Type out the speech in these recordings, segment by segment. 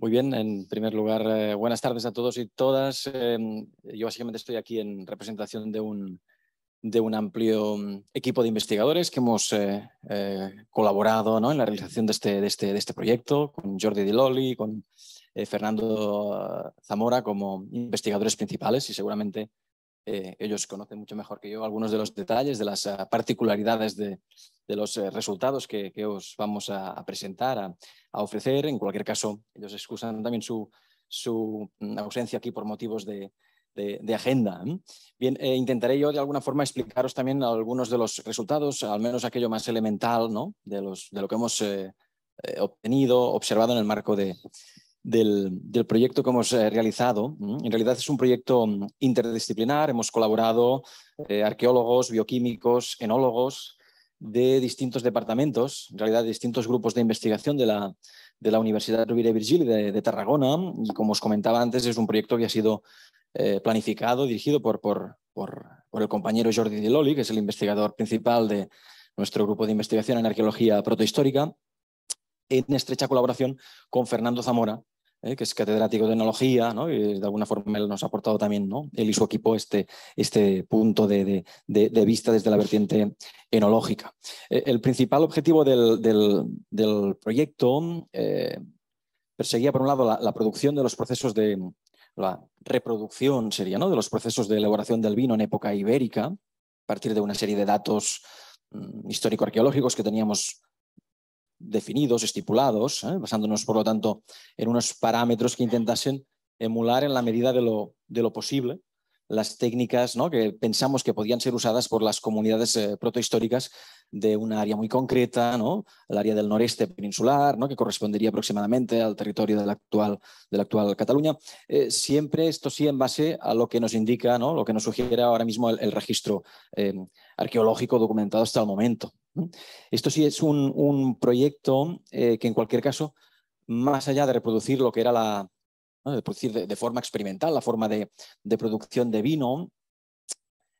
Muy bien, en primer lugar, eh, buenas tardes a todos y todas. Em, yo básicamente estoy aquí en representación de un, de un amplio mm, equipo de investigadores que hemos eh, eh, colaborado ¿no? en la realización de este, de este, de este proyecto, con Jordi Di Loli, con Fernando Zamora como investigadores principales y seguramente eh, ellos conocen mucho mejor que yo algunos de los detalles, de las ah, particularidades de, los eh, resultados que, os vamos a, presentar, a, ofrecer. En cualquier caso, ellos excusan también su, mm, ausencia aquí por motivos de, agenda. Bien, eh, intentaré yo de alguna forma explicaros también algunos de los resultados, al menos aquello más elemental de, lo que hemos obtenido, observado en el marco de, del, proyecto que hemos eh, realizado. En realidad es un proyecto mm, interdisciplinar, hemos colaborado eh, arqueólogos, bioquímicos, enólogos de distintos departamentos, en realidad distintos grupos de investigación de la, de la Universidad Rovira y Virgili de, Tarragona. Y como os comentaba antes, es un proyecto que ha sido eh, planificado, dirigido por, por, por, por, el compañero Jordi Di Loli, que es el investigador principal de nuestro grupo de investigación en arqueología protohistórica, en estrecha colaboración con Fernando Zamora, ¿eh? que es catedrático de enología, y de alguna forma él nos ha aportado también, ¿no? él y su equipo, este, este punto de, vista desde la vertiente enológica. Eh, el principal objetivo del, proyecto eh, perseguía, por un lado, la, producción de los procesos de la reproducción sería, ¿no? de los procesos de elaboración del vino en época ibérica, a partir de una serie de datos mm, histórico-arqueológicos que teníamos definidos, estipulados, ¿eh? basándonos, por lo tanto, en unos parámetros que intentasen emular en la medida de lo, posible las técnicas que pensamos que podían ser usadas por las comunidades eh, protohistóricas de una área muy concreta, ¿no? el área del noreste peninsular, ¿no? que correspondería aproximadamente al territorio de la actual, la actual Cataluña. Eh, siempre esto sí en base a lo que nos indica, ¿no? lo que nos sugiere ahora mismo el, registro eh, arqueológico documentado hasta el momento. Esto sí es un, proyecto eh, que en cualquier caso, más allá de reproducir lo que era la, de, forma experimental, la forma de, de producción de vino,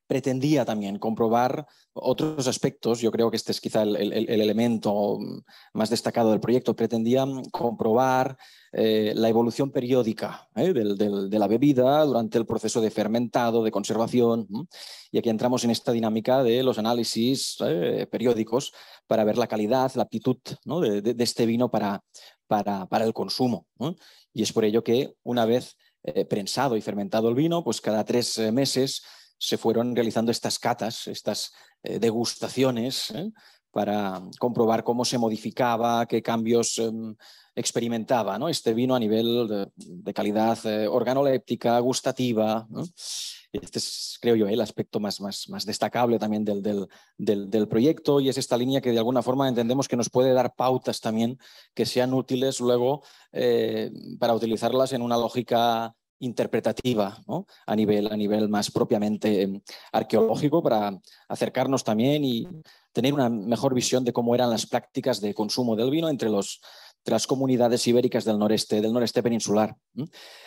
pretendía también comprobar otros aspectos, yo creo que este es quizá el, elemento mm, más destacado del proyecto, pretendía mm, comprobar eh, la evolución periódica eh, de la bebida durante el proceso de fermentado, de conservación, y aquí entramos en esta dinámica de los análisis eh, periódicos para ver la calidad, la aptitud de, este vino para, para, el consumo. Y es por ello que una vez prensado y fermentado el vino, pues cada tres meses se fueron realizando estas catas, estas eh, degustaciones, ¿eh? para comprobar cómo se modificaba, qué cambios em, experimentaba ¿no? este vino a nivel de, calidad eh, organoléptica, gustativa. Este es, creo yo, el aspecto más, más, destacable también del, proyecto y es esta línea que de alguna forma entendemos que nos puede dar pautas también que sean útiles luego para utilizarlas en una lógica interpretativa a, nivel, a nivel más propiamente em, arqueológico para acercarnos también y tener una mejor visión de cómo eran las prácticas de consumo del vino entre los, las comunidades ibéricas del noreste, del noreste peninsular.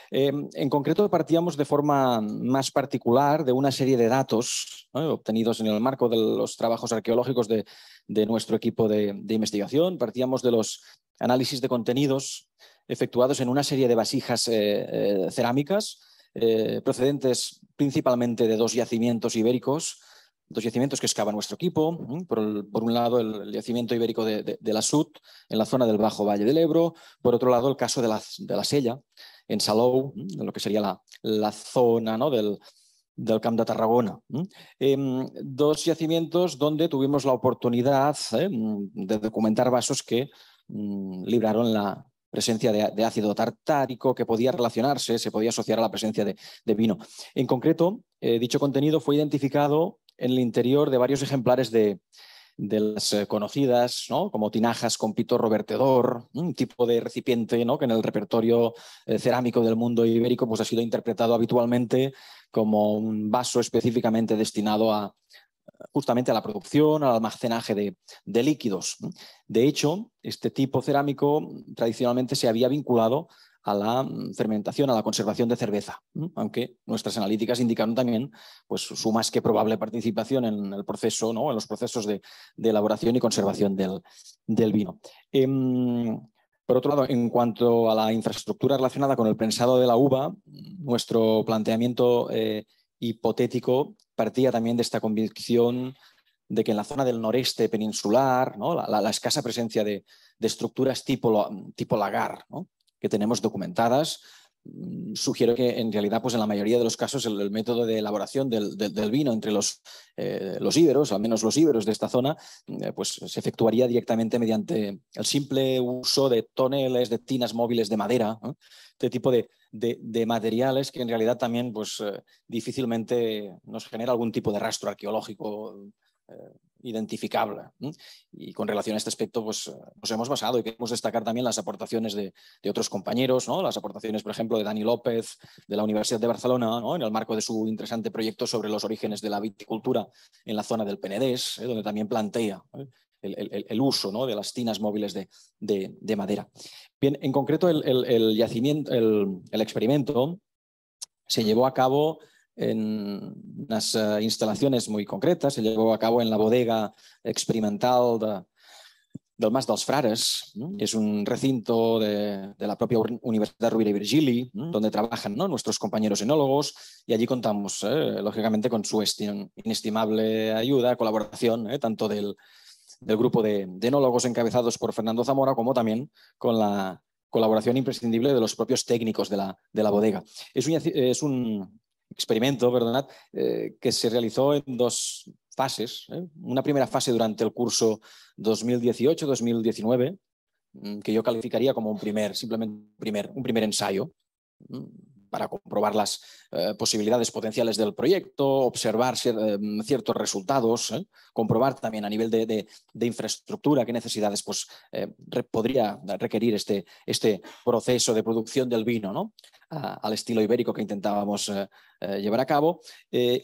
Em, en concreto, partíamos de forma más particular de una serie de datos obtenidos en el marco de los trabajos arqueológicos de, de nuestro equipo de, investigación. Partíamos de los análisis de contenidos efectuados en una serie de vasijas eh, eh, cerámicas eh, procedentes principalmente de dos yacimientos ibéricos, dos yacimientos que excava nuestro equipo. Por, un lado, el yacimiento ibérico de, la Sud, en la zona del Bajo Valle del Ebro. Por otro lado, el caso de la, Sella, en Salou, en lo que sería la, la zona ¿no? del, del Camp de Tarragona. Mm? Em, dos yacimientos donde tuvimos la oportunidad eh, mm, de documentar vasos que mm, libraron la presencia de, ácido tartárico que podía relacionarse, se podía asociar a la presencia de, vino. En concreto, eh, dicho contenido fue identificado en el interior de varios ejemplares de, de las eh, conocidas, como tinajas con pito vertedor, un tipo de recipiente que en el repertorio eh, cerámico del mundo ibérico pues, ha sido interpretado habitualmente como un vaso específicamente destinado a, justamente a la producción, al almacenaje de líquidos. De hecho, este tipo cerámico tradicionalmente se había vinculado a la mm, fermentación, a la conservación de cerveza, aunque nuestras analíticas indicaron también pues, su más que probable participación en el proceso, ¿no? en los procesos de, elaboración y conservación del, vino. Em, por otro lado, en cuanto a la infraestructura relacionada con el prensado de la uva, nuestro planteamiento eh, hipotético partía también de esta convicción de que en la zona del noreste peninsular, ¿no? la, escasa presencia de, estructuras tipo, tipo lagar, ¿no? que tenemos documentadas. Mm, sugiero que en realidad, pues en la mayoría de los casos, el, método de elaboración del, vino entre los, eh, los íberos, al menos los íberos de esta zona, mm, eh, pues se efectuaría directamente mediante el simple uso de toneles, de tinas móviles de madera, este tipo de, materiales que en realidad también pues, eh, difícilmente nos genera algún tipo de rastro arqueológico identificable. Y con relación a este aspecto, pues nos hemos basado y queremos destacar también las aportaciones de, otros compañeros, ¿no? las aportaciones, por ejemplo, de Dani López de la Universidad de Barcelona, en el marco de su interesante proyecto sobre los orígenes de la viticultura en la zona del Penedés, ¿eh? donde también plantea ¿eh? El, uso ¿no? de las tinas móviles de, madera. Bien, en concreto, el, el yacimiento, el, experimento se llevó a cabo en unas eh, instalaciones muy concretas, se llevó a cabo en la bodega experimental de, del Más dels Frares, es un recinto de, la propia Universidad Rovira y Virgili, donde trabajan nuestros compañeros enólogos, y allí contamos, ¿eh? lógicamente, con su inestimable ayuda, colaboración, ¿eh? tanto del, del grupo de, enólogos encabezados por Fernando Zamora, como también con la colaboración imprescindible de los propios técnicos de la, de la bodega. es un experimento, perdonad, eh, que se realizó en dos fases. ¿eh? Una primera fase durante el curso 2018-2019, mm, que yo calificaría como un primer, simplemente primer, un primer ensayo, mm para comprobar las eh, posibilidades potenciales del proyecto, observar eh, ciertos resultados, ¿eh? comprobar también a nivel de, infraestructura qué necesidades pues, podría requerir este, este, proceso de producción del vino al estilo ibérico que intentábamos llevar a cabo.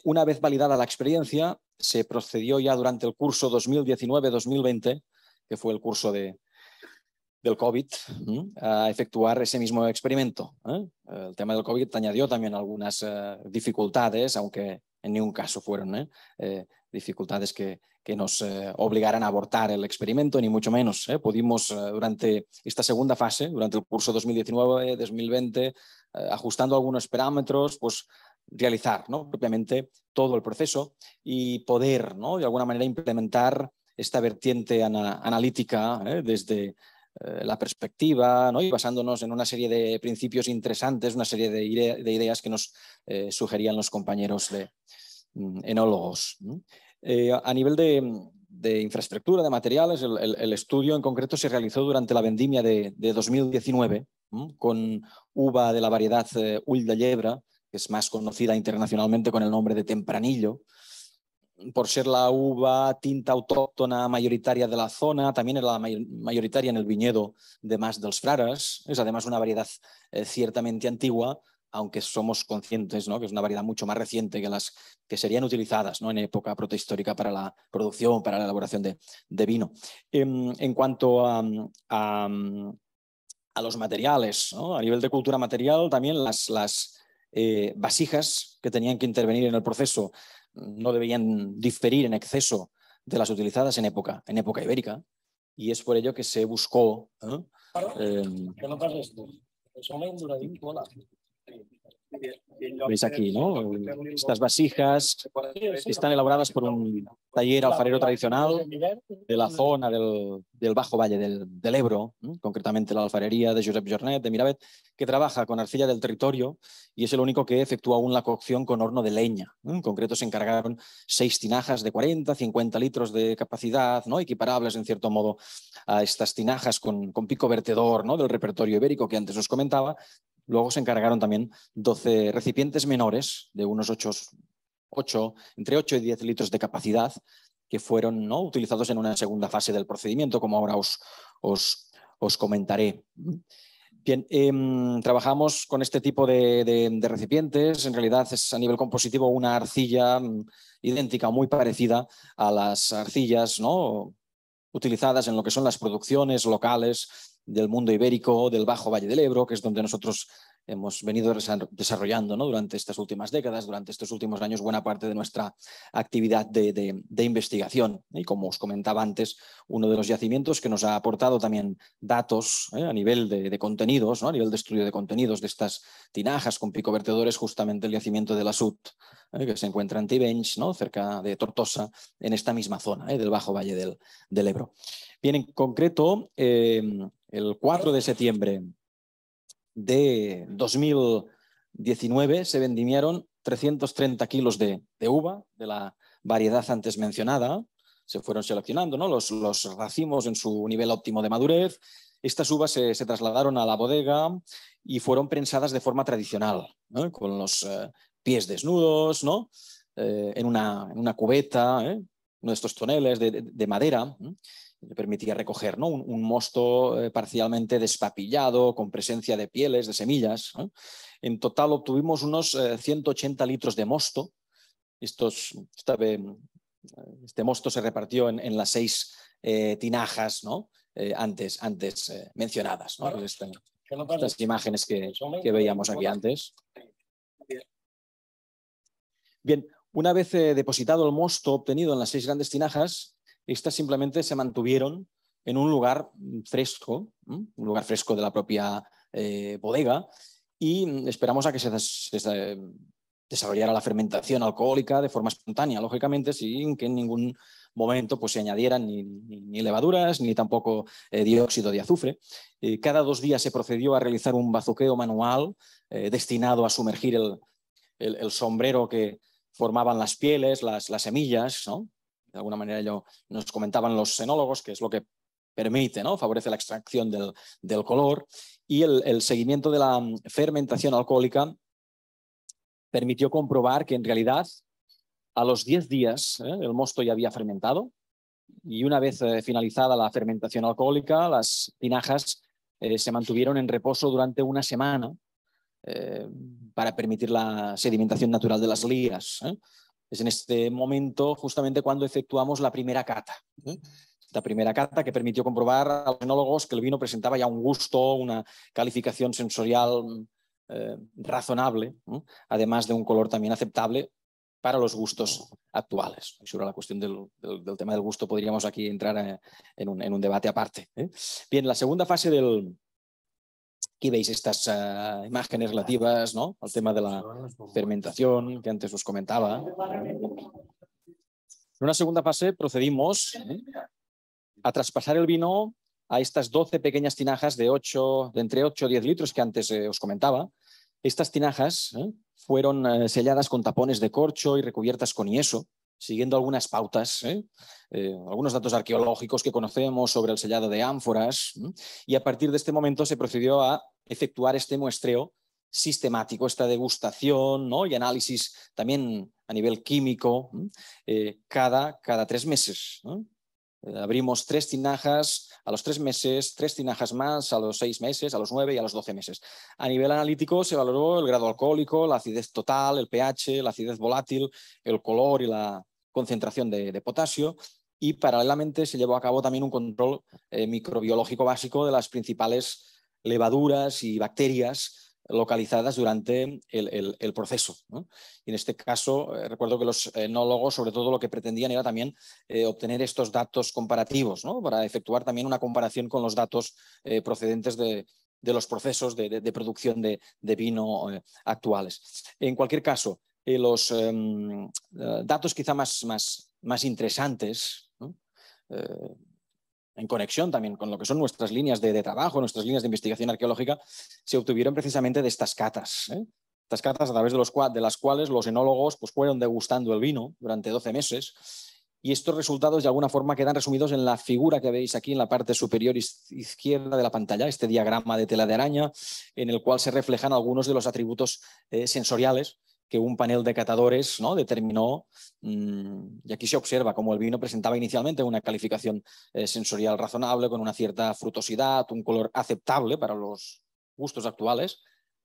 una vez validada la experiencia, se procedió ya durante el curso 2019-2020, que fue el curso de, del COVID a efectuar ese mismo experimento. ¿eh? El tema del COVID añadió también algunas eh, dificultades, aunque en ningún caso fueron ¿eh? dificultades que, que nos obligaran a abortar el experimento, ni mucho menos. Pudimos durante esta segunda fase, durante el curso 2019-2020, ajustando algunos parámetros, pues realizar ¿no? propiamente todo el proceso y poder, ¿no? de alguna manera, implementar esta vertiente analítica ¿eh? desde eh, la perspectiva, y basándonos en una serie de principios interesantes, una serie de, ideas que nos eh, sugerían los compañeros de, mm, enólogos. Eh, a nivel de, infraestructura, de materiales, el, estudio en concreto se realizó durante la vendimia de, 2019 con uva de la variedad Ull de Llebra, que es más conocida internacionalmente con el nombre de Tempranillo, por ser la uva tinta autóctona mayoritaria de la zona, también era la mayoritaria en el viñedo de Más dels Frares, es además una variedad eh, ciertamente antigua, aunque somos conscientes que es una variedad mucho más reciente que las que serían utilizadas ¿no? en época protohistórica para la producción, para la elaboración de, vino. Em, en, cuanto a, los materiales, a nivel de cultura material, también las, eh, vasijas que tenían que intervenir en el proceso no deberían diferir en exceso de las utilizadas en época, en época ibérica, y es por ello que se buscó veis aquí, ¿no? Estas vasijas están elaboradas por un taller alfarero tradicional de la zona del, Bajo Valle del, Ebro, concretamente la alfarería de Josep Jornet de Miravet, que trabaja con arcilla del territorio y es el único que efectúa aún la cocción con horno de leña. En concreto se encargaron seis tinajas de 40, 50 litros de capacidad, ¿no? equiparables en cierto modo a estas tinajas con, con pico vertedor ¿no? del repertorio ibérico que antes os comentaba, Luego se encargaron también 12 recipientes menores de unos 8, entre 8 y 10 litros de capacidad que fueron ¿no? utilizados en una segunda fase del procedimiento, como ahora os, comentaré. Bien, em, trabajamos con este tipo de, de, recipientes. En realidad es a nivel compositivo una arcilla mm, idéntica, muy parecida a las arcillas ¿no? utilizadas en lo que son las producciones locales del mundo ibérico, del Bajo Valle del Ebro, que es donde nosotros hemos venido desarrollando durante estas últimas décadas, durante estos últimos años, buena parte de nuestra actividad de, investigación. Y como os comentaba antes, uno de los yacimientos que nos ha aportado también datos ¿eh? a nivel de, contenidos, a nivel de estudio de contenidos de estas tinajas con pico vertedores, justamente el yacimiento de la SUT, ¿eh? que se encuentra en Tibench, ¿no? cerca de Tortosa, en esta misma zona ¿eh? del Bajo Valle del, del Ebro. Bien, en concreto, el 4 de septiembre de 2019 se vendimiaron 330 kilos de, uva de la variedad antes mencionada. Se fueron seleccionando ¿no? los, racimos en su nivel óptimo de madurez. Estas uvas se, trasladaron a la bodega y fueron prensadas de forma tradicional, con los eh, pies desnudos, ¿no? Eh, en, una, cubeta, ¿eh? uno de estos toneles de madera. ¿eh? permitía recoger ¿no? un, mosto eh, parcialmente despapillado, con presencia de pieles, de semillas. En total obtuvimos unos 180 eh, litros de mosto. Estos, mm, este mosto se repartió en, las seis eh, tinajas ¿no? antes, antes mencionadas. estas imágenes que, que veíamos aquí antes. Bien, una vez depositado el mosto obtenido en las seis grandes tinajas, estas simplemente se mantuvieron en un lugar fresco, un lugar fresco de la propia eh, bodega, y esperamos a que se, desarrollara la fermentación alcohólica de forma espontánea, lógicamente, sin que en ningún momento pues, se añadieran ni, levaduras ni tampoco eh, dióxido de azufre. Eh, cada dos días se procedió a realizar un bazuqueo manual destinado a sumergir el, sombrero que, formaban las pieles, las, las semillas, ¿no? de alguna manera ello nos comentaban los xenólogos, que es lo que permite, ¿no? favorece la extracción del, color y el, seguimiento de la mm, fermentación alcohólica permitió comprobar que en realidad a los 10 días ¿eh? el mosto ya había fermentado y una vez eh, finalizada la fermentación alcohólica, las pinajas eh, se mantuvieron en reposo durante una semana para permitir la sedimentación natural de las lías es en este momento justamente cuando efectuamos la primera cata. ¿eh? la primera cata que permitió comprobar a los enólogos que el vino presentaba ya un gusto, una calificación sensorial eh, razonable, ¿eh? además de un color también aceptable para los gustos actuales. Y sobre la cuestión del, tema del gusto podríamos aquí entrar en un, en un debate aparte. Bien, la segunda fase del, Aquí veis estas ah, imágenes relativas al tema de la fermentación que antes os comentaba. En una segunda fase procedimos ¿eh? a traspasar el vino a estas 12 pequeñas tinajas de, 8, de entre 8 y 10 litros que antes eh, os comentaba. Estas tinajas ¿eh? fueron selladas con tapones de corcho y recubiertas con yeso siguiendo algunas pautas, ¿eh? Eh, algunos datos arqueológicos que conocemos sobre el sellado de ánforas, y a partir de este momento se procedió a efectuar este muestreo sistemático, esta degustación y análisis también a nivel químico eh, cada, cada tres meses. Eh, abrimos tres tinajas a los tres meses, tres tinajas más a los seis meses, a los nueve y a los doce meses. A nivel analítico se valoró el grado alcohólico, la acidez total, el pH, la acidez volátil, el color y la concentración de, potasio. Y paralelamente se llevó a cabo también un control eh, microbiológico básico de las principales levaduras y bacterias localizadas durante el, proceso. Y en este caso, eh, recuerdo que los enólogos, sobre todo, lo que pretendían era también eh, obtener estos datos comparativos, para efectuar también una comparación con los datos eh, procedentes de, los procesos de, producción de, vino actuales. En cualquier caso, los em, datos quizá más, más, interesantes en conexión también con lo que son nuestras líneas de, trabajo, nuestras líneas de investigación arqueológica, se obtuvieron precisamente de estas catas. ¿eh? Estas catas a través de, los, de las cuales los enólogos pues, fueron degustando el vino durante 12 meses y estos resultados de alguna forma quedan resumidos en la figura que veis aquí en la parte superior izquierda de la pantalla, este diagrama de tela de araña, en el cual se reflejan algunos de los atributos eh, sensoriales que un panel de catadores ¿no? determinó, mm, y aquí se observa como el vino presentaba inicialmente una calificación eh, sensorial razonable, con una cierta frutosidad, un color aceptable para los gustos actuales,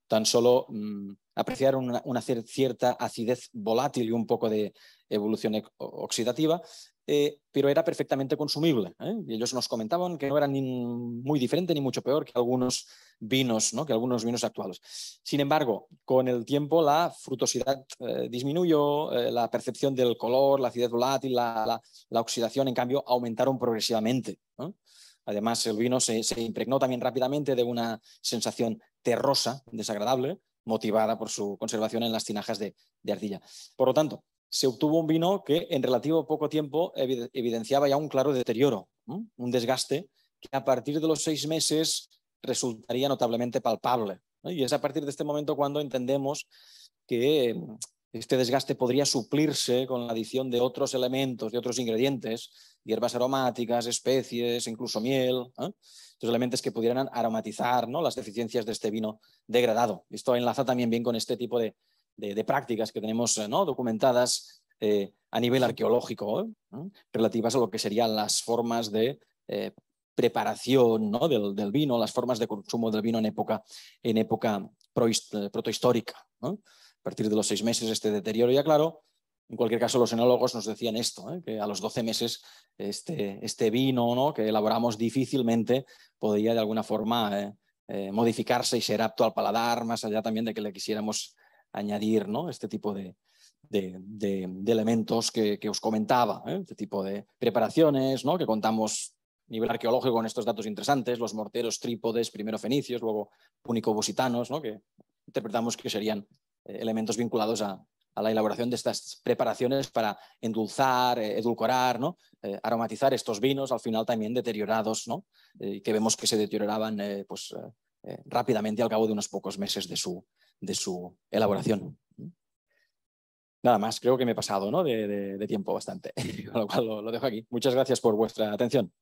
tan solo mm, apreciaron una, cierta acidez volátil y un poco de evolución oxidativa, eh, pero era perfectamente consumible. ¿eh? Y ellos nos comentaban que no era ni muy diferente ni mucho peor que algunos vinos, que algunos vinos actuales. Sin embargo, con el tiempo la frutosidad eh, disminuyó, la percepción del color, la acidez volátil, la, oxidación, en cambio, aumentaron progresivamente. Además, el vino se, se, impregnó también rápidamente de una sensación terrosa, desagradable, motivada por su conservación en las tinajas de, de arcilla. Por lo tanto, se obtuvo un vino que en relativo poco tiempo evidenciaba ya un claro deterioro, un desgaste que a partir de los seis meses resultaría notablemente palpable. Y es a partir de este momento cuando entendemos que mm, este desgaste podría suplirse con la adición de otros elementos, de otros ingredientes, hierbas aromáticas, especies, incluso miel, ¿eh? elementos que pudieran aromatizar las deficiencias de este vino degradado. Esto enlaza también bien con este tipo de, prácticas que tenemos documentadas eh, a nivel arqueológico, ¿eh? relativas a lo que serían las formas de eh, preparación del, vino, las formas de consumo del vino en época, en época protohistórica. A partir de los seis meses este deterioro ya claro, en cualquier caso, los enólogos nos decían esto, ¿eh? que a los 12 meses este, este vino que elaboramos difícilmente podía de alguna forma eh, eh, modificarse y ser apto al paladar, más allá también de que le quisiéramos añadir ¿no? este tipo de, elementos que, os comentaba, este tipo de preparaciones ¿no? que contamos a nivel arqueológico con estos datos interesantes, los morteros trípodes, primero fenicios, luego púnico-bositanos, que interpretamos que serían elementos vinculados a, a la elaboración de estas preparaciones para endulzar, eh, edulcorar, ¿no? Eh, aromatizar estos vinos, al final también deteriorados, ¿no? Eh, que vemos que se deterioraban pues, rápidamente al cabo de unos pocos meses de su, de su elaboración. Nada más, creo que me he pasado de, tiempo bastante, con lo cual lo dejo aquí. Muchas gracias por vuestra atención.